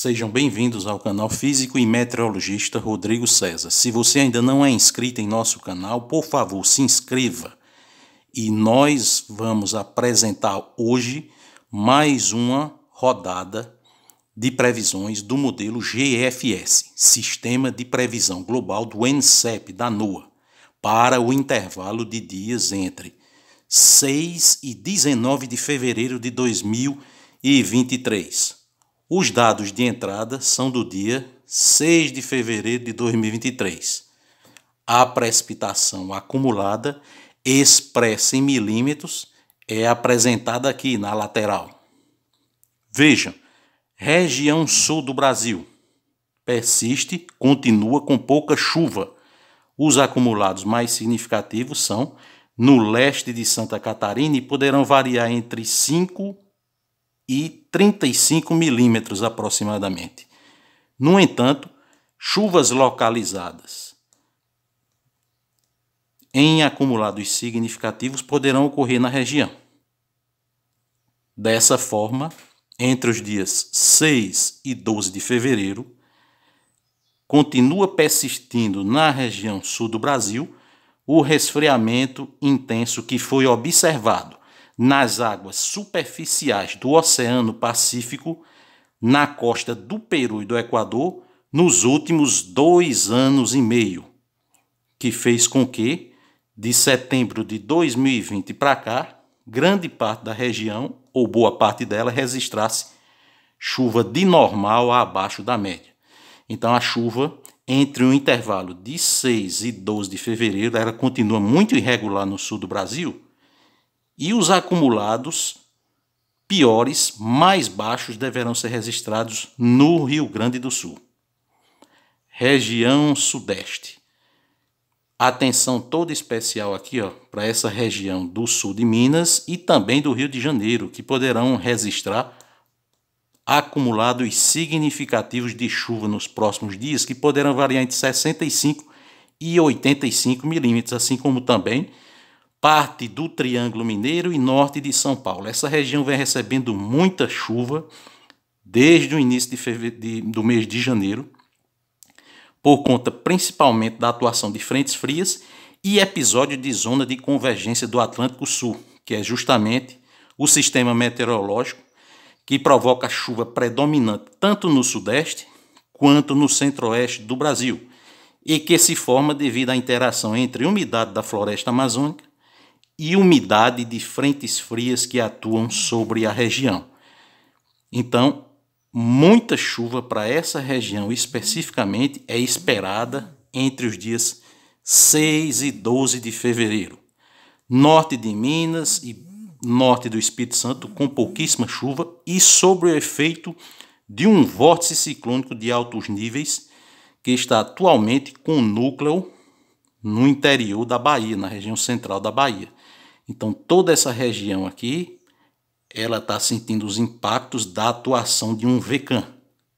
Sejam bem-vindos ao canal Físico e Meteorologista Rodrigo César. Se você ainda não é inscrito em nosso canal, por favor, se inscreva. E nós vamos apresentar hoje mais uma rodada de previsões do modelo GFS, Sistema de Previsão Global do NCEP da NOAA, para o intervalo de dias entre 6 e 19 de fevereiro de 2023. Os dados de entrada são do dia 6 de fevereiro de 2023. A precipitação acumulada, expressa em milímetros, é apresentada aqui na lateral. Vejam, região sul do Brasil persiste, continua com pouca chuva. Os acumulados mais significativos são no leste de Santa Catarina e poderão variar entre 5 e 35 milímetros aproximadamente. No entanto, chuvas localizadas em acumulados significativos poderão ocorrer na região. Dessa forma, entre os dias 6 e 12 de fevereiro, continua persistindo na região sul do Brasil o resfriamento intenso que foi observado nas águas superficiais do Oceano Pacífico, na costa do Peru e do Equador, nos últimos dois anos e meio, que fez com que, de setembro de 2020 para cá, grande parte da região, ou boa parte dela, registrasse chuva de normal a abaixo da média. Então a chuva entre o intervalo de 6 e 12 de fevereiro, ela continua muito irregular no sul do Brasil, e os acumulados piores, mais baixos, deverão ser registrados no Rio Grande do Sul. Região Sudeste. Atenção toda especial aqui para essa região do sul de Minas e também do Rio de Janeiro, que poderão registrar acumulados significativos de chuva nos próximos dias, que poderão variar entre 65 e 85 milímetros, assim como também parte do Triângulo Mineiro e norte de São Paulo. Essa região vem recebendo muita chuva desde o início de de, do mês de janeiro, por conta principalmente da atuação de frentes frias e episódio de zona de convergência do Atlântico Sul, que é justamente o sistema meteorológico que provoca chuva predominante tanto no sudeste quanto no centro-oeste do Brasil, e que se forma devido à interação entre umidade da floresta amazônica e umidade de frentes frias que atuam sobre a região. Então, muita chuva para essa região especificamente é esperada entre os dias 6 e 12 de fevereiro. Norte de Minas e norte do Espírito Santo com pouquíssima chuva e sobre o efeito de um vórtice ciclônico de altos níveis que está atualmente com núcleo no interior da Bahia, na região central da Bahia. Então toda essa região aqui, ela está sentindo os impactos da atuação de um VECAM,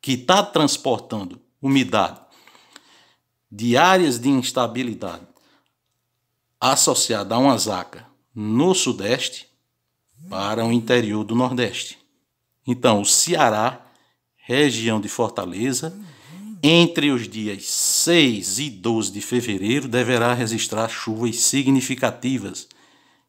que está transportando umidade de áreas de instabilidade associada a uma zaca no sudeste para o interior do nordeste. Então, o Ceará, região de Fortaleza, entre os dias 6 e 12 de fevereiro, deverá registrar chuvas significativas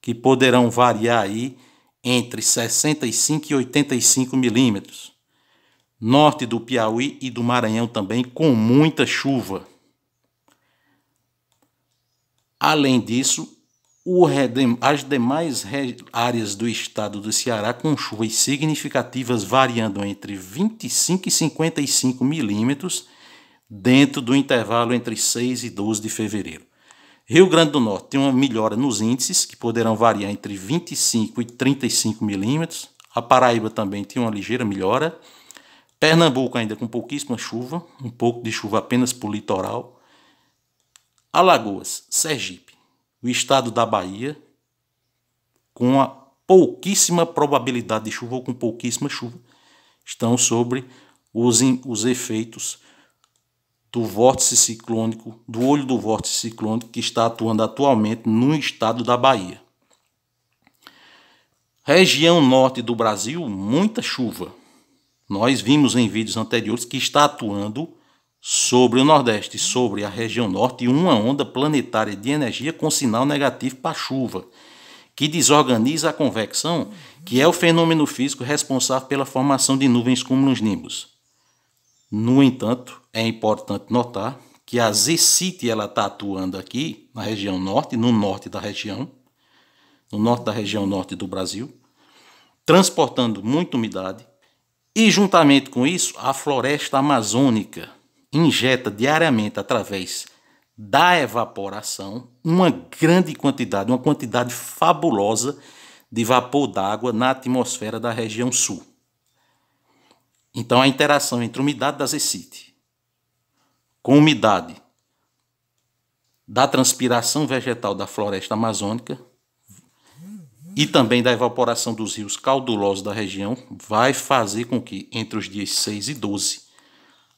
que poderão variar aí entre 65 e 85 milímetros. Norte do Piauí e do Maranhão também com muita chuva. Além disso, as demais áreas do estado do Ceará com chuvas significativas variando entre 25 e 55 milímetros dentro do intervalo entre 6 e 12 de fevereiro. Rio Grande do Norte tem uma melhora nos índices, que poderão variar entre 25 e 35 milímetros. A Paraíba também tem uma ligeira melhora. Pernambuco ainda com pouquíssima chuva, um pouco de chuva apenas para o litoral. Alagoas, Sergipe, o estado da Bahia, com a pouquíssima probabilidade de chuva ou com pouquíssima chuva, estão sobre os, os efeitos do vórtice ciclônico, do olho do vórtice ciclônico que está atuando atualmente no estado da Bahia. Região norte do Brasil, muita chuva. Nós vimos em vídeos anteriores que está atuando sobre o Nordeste, sobre a região norte, uma onda planetária de energia com sinal negativo para chuva, que desorganiza a convecção, que é o fenômeno físico responsável pela formação de nuvens cúmulos nimbus. No entanto, é importante notar que a zecite ela está atuando aqui na região norte, no norte da região, no norte da região norte do Brasil, transportando muita umidade e juntamente com isso a floresta amazônica injeta diariamente através da evaporação uma grande quantidade, uma quantidade fabulosa de vapor d'água na atmosfera da região sul. Então, a interação entre umidade da zecite com umidade da transpiração vegetal da floresta amazônica e também da evaporação dos rios caudulosos da região vai fazer com que, entre os dias 6 e 12,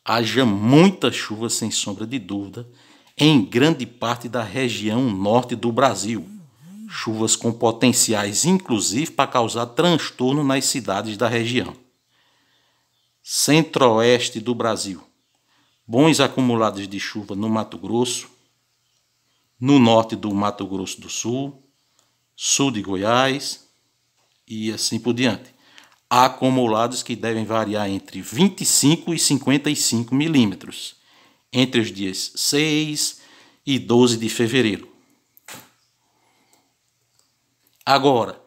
haja muita chuva, sem sombra de dúvida, em grande parte da região norte do Brasil. Chuvas com potenciais, inclusive, para causar transtorno nas cidades da região centro-oeste do Brasil. Bons acumulados de chuva no Mato Grosso, no norte do Mato Grosso do Sul, sul de Goiás e assim por diante. Acumulados que devem variar entre 25 e 55 milímetros, entre os dias 6 e 12 de fevereiro. Agora,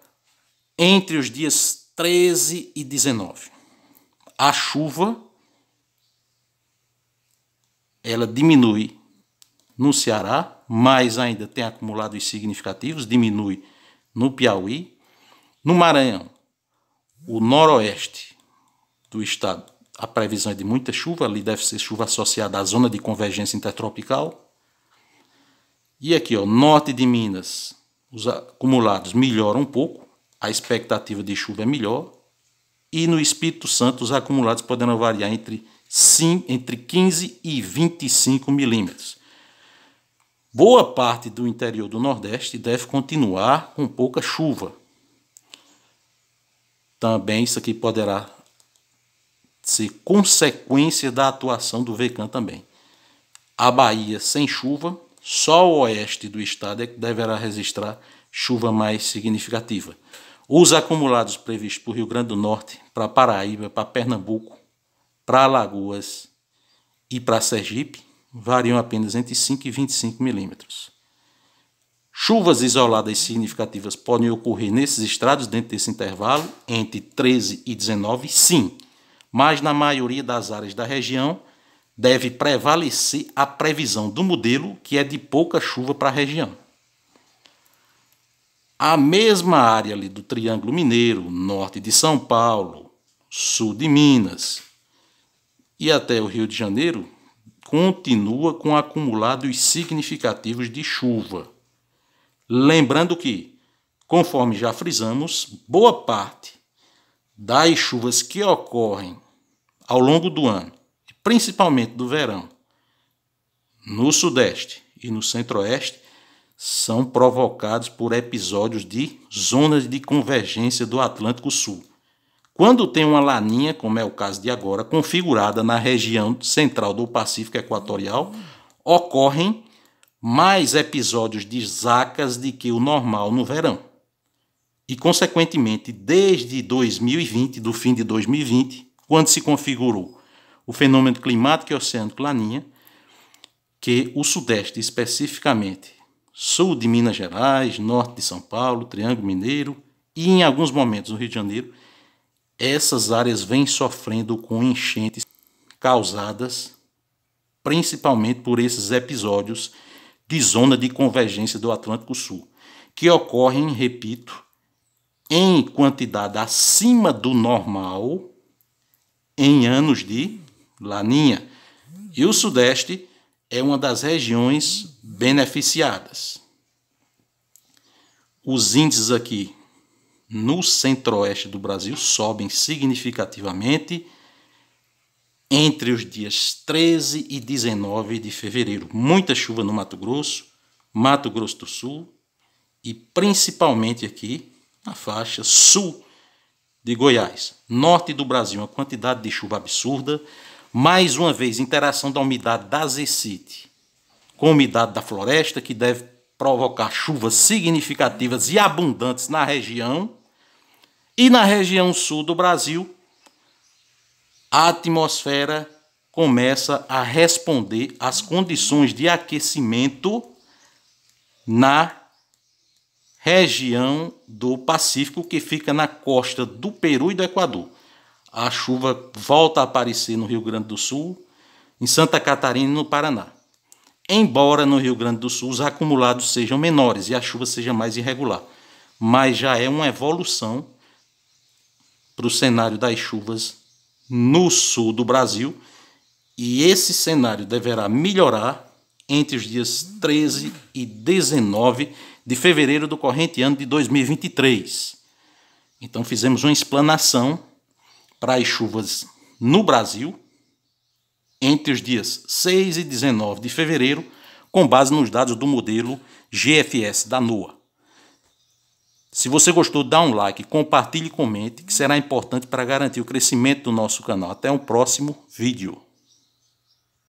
entre os dias 13 e 19 a chuva ela diminui no Ceará, mas ainda tem acumulados significativos, diminui no Piauí, no Maranhão, o noroeste do estado. A previsão é de muita chuva, ali deve ser chuva associada à zona de convergência intertropical. E aqui, ó, norte de Minas, os acumulados melhoram um pouco, a expectativa de chuva é melhor e no Espírito Santo os acumulados poderão variar entre, sim, entre 15 e 25 milímetros. Boa parte do interior do Nordeste deve continuar com pouca chuva. Também isso aqui poderá ser consequência da atuação do VECAN também. A Bahia sem chuva, só o oeste do estado é que deverá registrar chuva mais significativa. Os acumulados previstos para o Rio Grande do Norte, para Paraíba, para Pernambuco, para Alagoas e para Sergipe variam apenas entre 5 e 25 milímetros. Chuvas isoladas significativas podem ocorrer nesses estrados dentro desse intervalo, entre 13 e 19, sim, mas na maioria das áreas da região deve prevalecer a previsão do modelo, que é de pouca chuva para a região a mesma área ali do Triângulo Mineiro, norte de São Paulo, sul de Minas e até o Rio de Janeiro, continua com acumulados significativos de chuva. Lembrando que, conforme já frisamos, boa parte das chuvas que ocorrem ao longo do ano, principalmente do verão, no Sudeste e no Centro-Oeste, são provocados por episódios de zonas de convergência do Atlântico Sul. Quando tem uma laninha, como é o caso de agora, configurada na região central do Pacífico Equatorial, ocorrem mais episódios de zacas do que o normal no verão. E, consequentemente, desde 2020, do fim de 2020, quando se configurou o fenômeno climático e oceânico Laninha, que o Sudeste, especificamente sul de Minas Gerais, norte de São Paulo, Triângulo Mineiro e em alguns momentos no Rio de Janeiro, essas áreas vêm sofrendo com enchentes causadas principalmente por esses episódios de zona de convergência do Atlântico Sul, que ocorrem, repito, em quantidade acima do normal em anos de laninha. E o Sudeste é uma das regiões beneficiadas. Os índices aqui no centro-oeste do Brasil sobem significativamente entre os dias 13 e 19 de fevereiro. Muita chuva no Mato Grosso, Mato Grosso do Sul e principalmente aqui na faixa sul de Goiás. Norte do Brasil, uma quantidade de chuva absurda. Mais uma vez, interação da umidade da zecite com umidade da floresta, que deve provocar chuvas significativas e abundantes na região. E na região sul do Brasil, a atmosfera começa a responder às condições de aquecimento na região do Pacífico, que fica na costa do Peru e do Equador. A chuva volta a aparecer no Rio Grande do Sul, em Santa Catarina e no Paraná embora no Rio Grande do Sul os acumulados sejam menores e a chuva seja mais irregular. Mas já é uma evolução para o cenário das chuvas no sul do Brasil e esse cenário deverá melhorar entre os dias 13 e 19 de fevereiro do corrente ano de 2023. Então fizemos uma explanação para as chuvas no Brasil entre os dias 6 e 19 de fevereiro, com base nos dados do modelo GFS da NOAA. Se você gostou, dá um like, compartilhe e comente, que será importante para garantir o crescimento do nosso canal. Até um próximo vídeo.